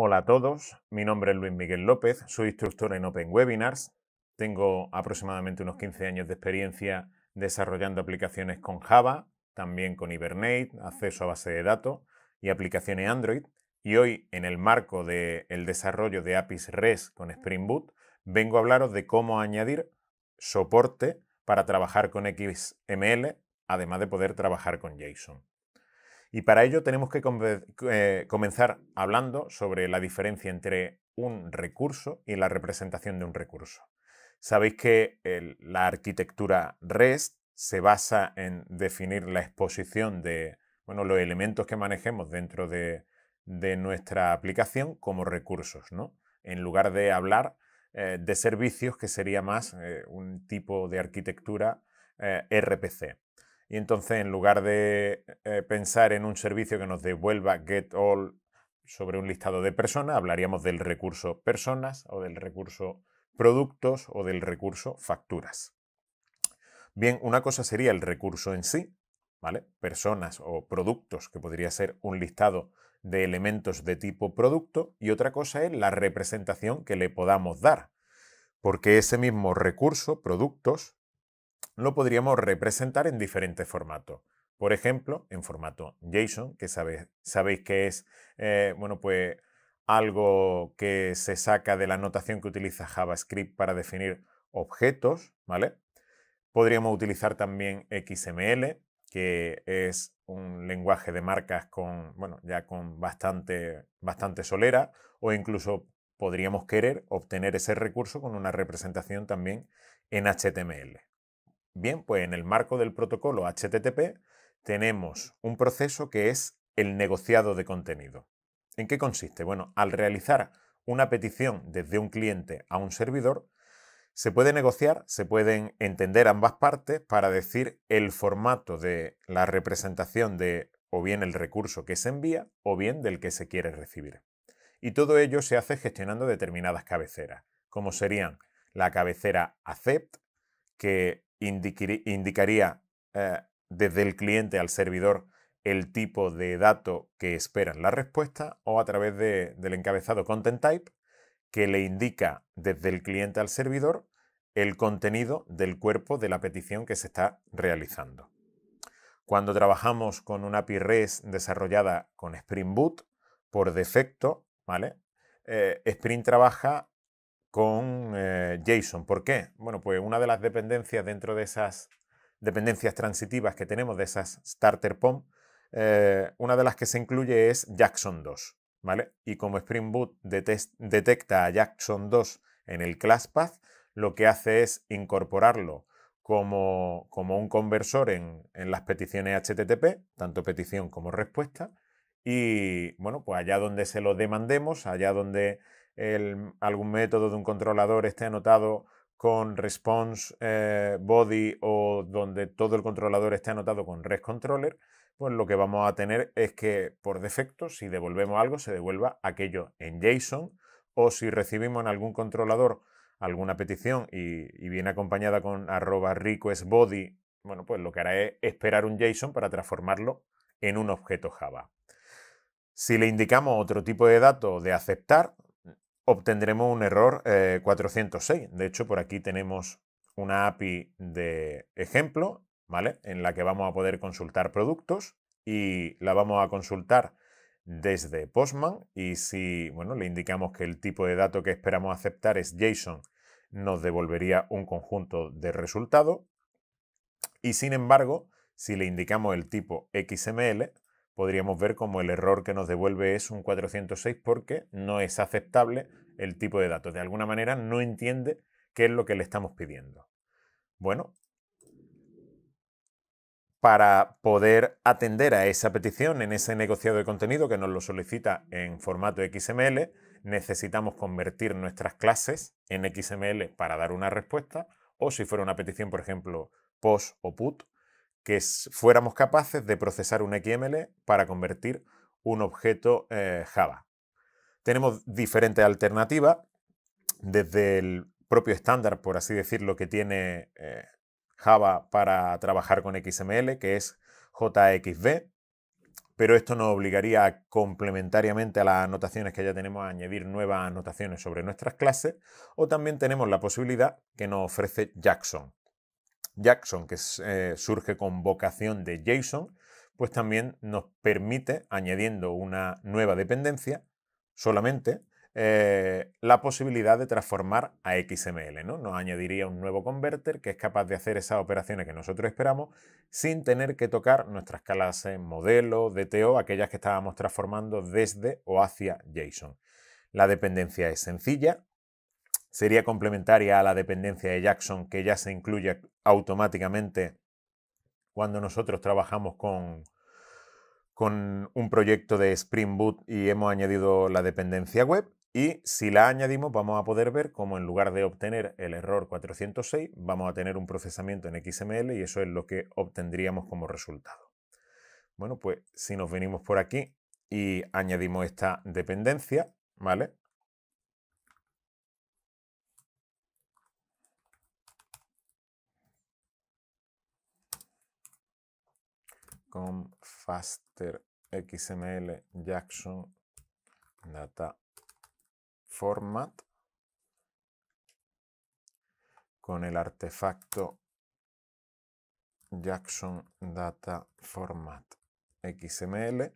Hola a todos, mi nombre es Luis Miguel López, soy instructor en Open Webinars, tengo aproximadamente unos 15 años de experiencia desarrollando aplicaciones con Java, también con Hibernate, acceso a base de datos y aplicaciones Android. Y hoy, en el marco del desarrollo de APIs REST con Spring Boot, vengo a hablaros de cómo añadir soporte para trabajar con XML, además de poder trabajar con JSON. Y para ello tenemos que eh, comenzar hablando sobre la diferencia entre un recurso y la representación de un recurso. Sabéis que la arquitectura REST se basa en definir la exposición de bueno, los elementos que manejemos dentro de, nuestra aplicación como recursos, ¿no? En lugar de hablar eh, de servicios, que sería más eh, un tipo de arquitectura RPC. Y entonces, en lugar de eh, pensar en un servicio que nos devuelva get all sobre un listado de personas, hablaríamos del recurso personas o del recurso productos o del recurso facturas. Bien, una cosa sería el recurso en sí, ¿vale? Personas o productos, que podría ser un listado de elementos de tipo producto, y otra cosa es la representación que le podamos dar, porque ese mismo recurso, productos, lo podríamos representar en diferentes formatos. Por ejemplo, en formato JSON, que sabéis que es eh, bueno, pues, algo que se saca de la notación que utiliza JavaScript para definir objetos, ¿vale? Podríamos utilizar también XML, que es un lenguaje de marcas con, bueno, ya con bastante, bastante solera, o incluso podríamos querer obtener ese recurso con una representación también en HTML. Bien, pues en el marco del protocolo HTTP tenemos un proceso que es el negociado de contenido. ¿En qué consiste? Bueno, al realizar una petición desde un cliente a un servidor, se puede negociar, se pueden entender ambas partes para decir el formato de la representación de o bien el recurso que se envía o bien del que se quiere recibir. Y todo ello se hace gestionando determinadas cabeceras, como serían la cabecera accept, que indicaría eh, desde el cliente al servidor el tipo de dato que esperan la respuesta o a través del encabezado content type que le indica desde el cliente al servidor el contenido del cuerpo de la petición que se está realizando. Cuando trabajamos con una API REST desarrollada con Spring Boot, por defecto, ¿vale? Eh, Spring trabaja con eh, JSON. ¿Por qué? Bueno, pues una de las dependencias dentro de esas dependencias transitivas que tenemos, de esas starter POM, eh, una de las que se incluye es Jackson 2. ¿vale? Y como Spring Boot detecta a Jackson 2 en el classpath, lo que hace es incorporarlo como, como un conversor en, en, las peticiones HTTP, tanto petición como respuesta. Y bueno, pues allá donde se lo demandemos, allá donde algún método de un controlador esté anotado con response eh, body o donde todo el controlador esté anotado con rest controller, pues lo que vamos a tener es que por defecto, si devolvemos algo, se devuelva aquello en JSON o si recibimos en algún controlador alguna petición y, viene acompañada con arroba request body, bueno, pues lo que hará es esperar un JSON para transformarlo en un objeto Java. Si le indicamos otro tipo de dato de aceptar, obtendremos un error 406. Eh, de hecho, por aquí tenemos una API de ejemplo, ¿vale? En la que vamos a poder consultar productos y la vamos a consultar desde Postman y si, bueno, le indicamos que el tipo de dato que esperamos aceptar es JSON, nos devolvería un conjunto de resultados y sin embargo, si le indicamos el tipo XML, podríamos ver como el error que nos devuelve es un 406 porque no es aceptable el tipo de datos. De alguna manera no entiende qué es lo que le estamos pidiendo. Bueno, para poder atender a esa petición en ese negociado de contenido que nos lo solicita en formato XML, necesitamos convertir nuestras clases en XML para dar una respuesta, o si fuera una petición, por ejemplo, POST o PUT, que fuéramos capaces de procesar un XML para convertir un objeto eh, Java. Tenemos diferentes alternativas, desde el propio estándar, por así decirlo, que tiene eh, Java para trabajar con XML, que es JXB, pero esto nos obligaría complementariamente a las anotaciones que ya tenemos a añadir nuevas anotaciones sobre nuestras clases, o también tenemos la posibilidad que nos ofrece Jackson. Jackson, que eh, surge con vocación de JSON, pues también nos permite, añadiendo una nueva dependencia, solamente eh, la posibilidad de transformar a XML. ¿no? Nos añadiría un nuevo converter que es capaz de hacer esas operaciones que nosotros esperamos sin tener que tocar nuestras clases modelo, DTO, aquellas que estábamos transformando desde o hacia JSON. La dependencia es sencilla, sería complementaria a la dependencia de Jackson que ya se incluye automáticamente cuando nosotros trabajamos con, con un proyecto de Spring Boot y hemos añadido la dependencia web. Y si la añadimos, vamos a poder ver cómo en lugar de obtener el error 406, vamos a tener un procesamiento en XML y eso es lo que obtendríamos como resultado. Bueno, pues si nos venimos por aquí y añadimos esta dependencia, ¿vale? con faster xml jackson data format con el artefacto jackson data format xml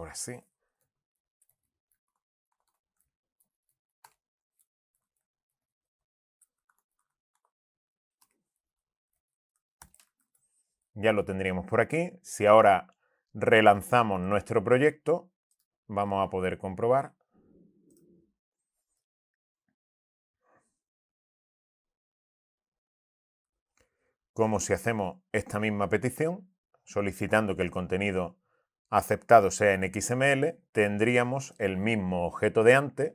Ahora sí. Ya lo tendríamos por aquí. Si ahora relanzamos nuestro proyecto, vamos a poder comprobar como si hacemos esta misma petición, solicitando que el contenido aceptado sea en XML, tendríamos el mismo objeto de antes,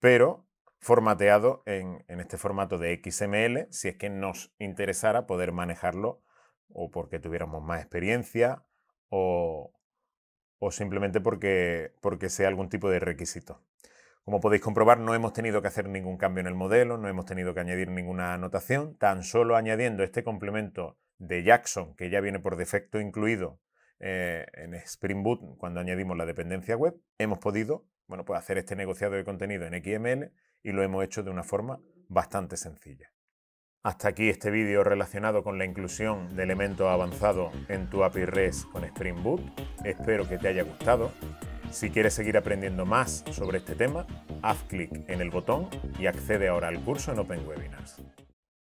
pero formateado en, este formato de XML, si es que nos interesara poder manejarlo o porque tuviéramos más experiencia o, simplemente porque, porque sea algún tipo de requisito. Como podéis comprobar, no hemos tenido que hacer ningún cambio en el modelo, no hemos tenido que añadir ninguna anotación, tan solo añadiendo este complemento de Jackson, que ya viene por defecto incluido eh, en Spring Boot, cuando añadimos la dependencia web, hemos podido pues, hacer este negociado de contenido en XML y lo hemos hecho de una forma bastante sencilla. Hasta aquí este vídeo relacionado con la inclusión de elementos avanzados en tu API REST con Spring Boot. Espero que te haya gustado. Si quieres seguir aprendiendo más sobre este tema, haz clic en el botón y accede ahora al curso en Open Webinars.